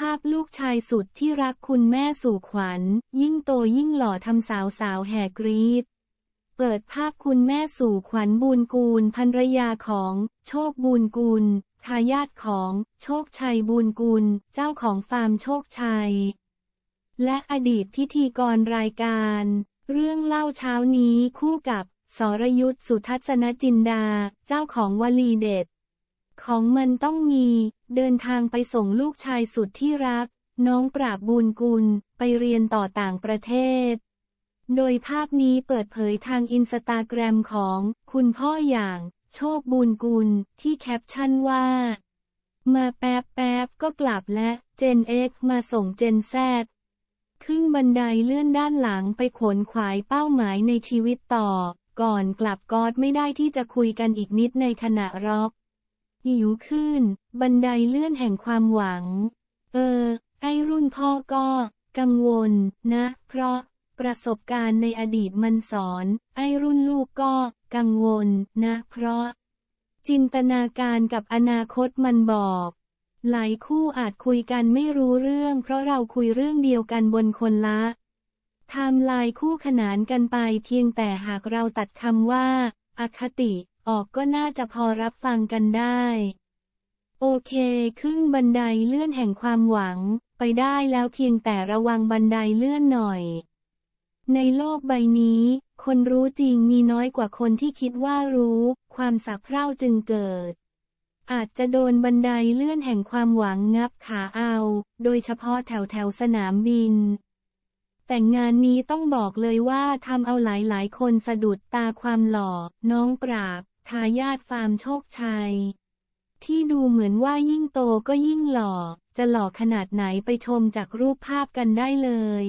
ภาพลูกชายสุดที่รักคุณแม่สู่ขวัญ ยิ่งโตยิ่งหล่อทำสาวสาวแห่กรีดเปิดภาพคุณแม่สู่ขวัญบูนกูลภรรยาของ โชคบูนกูลทายาทของ โชคชัยบูนกูลเจ้าของฟาร์มโชคชัยและอดีตพิธีกรรายการ เรื่องเล่าเช้านี้คู่กับสรยุทธสุทัศนจินดาเจ้าของวลีเด็ดของมันต้องมี เดินทางไปส่งลูกชายสุดที่รัก น้องปราบบุญกุลไปเรียนต่อต่างประเทศ โดยภาพนี้เปิดเผยทางอินสตาแกรมของคุณพ่ออย่าง โชคบุญกุล ที่แคปชั่นว่า มาแป๊บแป๊บก็กลับและเจนเอกมาส่งเจนแซดขึ้นบันไดเลื่อนด้านหลังไปขนขวายเป้าหมายในชีวิตต่อ ก่อนกลับกอดไม่ได้ที่จะคุยกันอีกนิดในขณะร็อกหิวขึ้นบันไดเลื่อนแห่งความหวัง เออไอรุ่นพ่อก็ กังวล นะ เพราะ ประสบการณ์ในอดีตมันสอน ไอรุ่นลูกก็ กังวล นะ เพราะ จินตนาการกับอนาคตมันบอก หลายคู่อาจคุยกันไม่รู้เรื่องเพราะเราคุยเรื่องเดียวกันบนคนละไทม์ไลน์คู่ขนานกันไปเพียงแต่หากเราตัดคำว่าอคติออกก็น่าจะพอรับฟังกันได้ โอเค ขึ้นบันไดเลื่อนแห่งความหวัง ไปได้แล้วเพียงแต่ระวังบันไดเลื่อนหน่อย ในโลกใบนี้คนรู้จริงมีน้อยกว่าคนที่คิดว่ารู้ ความสับเพร่าจึงเกิด อาจจะโดนบันไดเลื่อนแห่งความหวังงับขาเอา โดยเฉพาะแถวแถวสนามบิน แต่งานนี้ต้องบอกเลยว่าทำเอาหลายหลายคนสะดุดตาความหล่อ น้องปราบทายาทฟาร์มโชคชัย ที่ดูเหมือนว่ายิ่งโตก็ยิ่งหล่อ จะหล่อขนาดไหนไปชมจากรูปภาพกันได้เลย